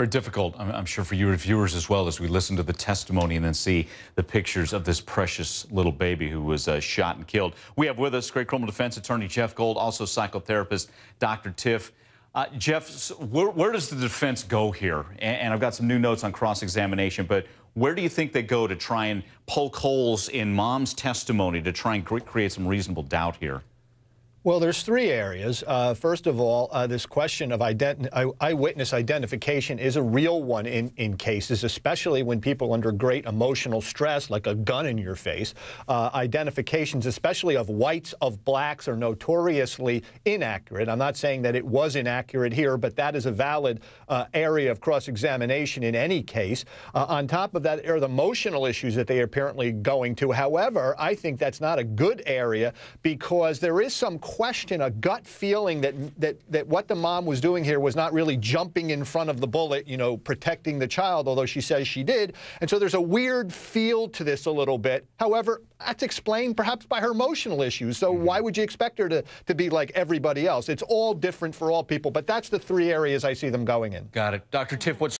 Very difficult, I'm sure, for your viewers as well, as we listen to the testimony and then see the pictures of this precious little baby who was uh, shot and killed. We have with us great criminal defense attorney Jeff Gold, also psychotherapist Dr. Tiff. Uh, Jeff, where, where, does the defense go here? And, and I've got some new notes on cross examination, but where do you think they go to try and poke holes in mom's testimony to try and create some reasonable doubt here? Well, there's three areas. Uh, first of all, uh, this question of ident eyewitness identification is a real one in, in cases, especially when people are under great emotional stress, like a gun in your face. Uh, identifications, especially of whites, of blacks, are notoriously inaccurate. I'm not saying that it was inaccurate here, but that is a valid uh, area of cross-examination in any case. Uh, on top of that are the emotional issues that they are apparently going to. However, I think that's not a good area because there is some question, a gut feeling that, that, that what the mom was doing here was not really jumping in front of the bullet, you know, protecting the child, although she says she did. And so there's a weird feel to this a little bit. However, that's explained perhaps by her emotional issues. So mm-hmm. why would you expect her to, to be like everybody else? It's all different for all people, but that's the three areas I see them going in. Got it. Dr. Tiff, what's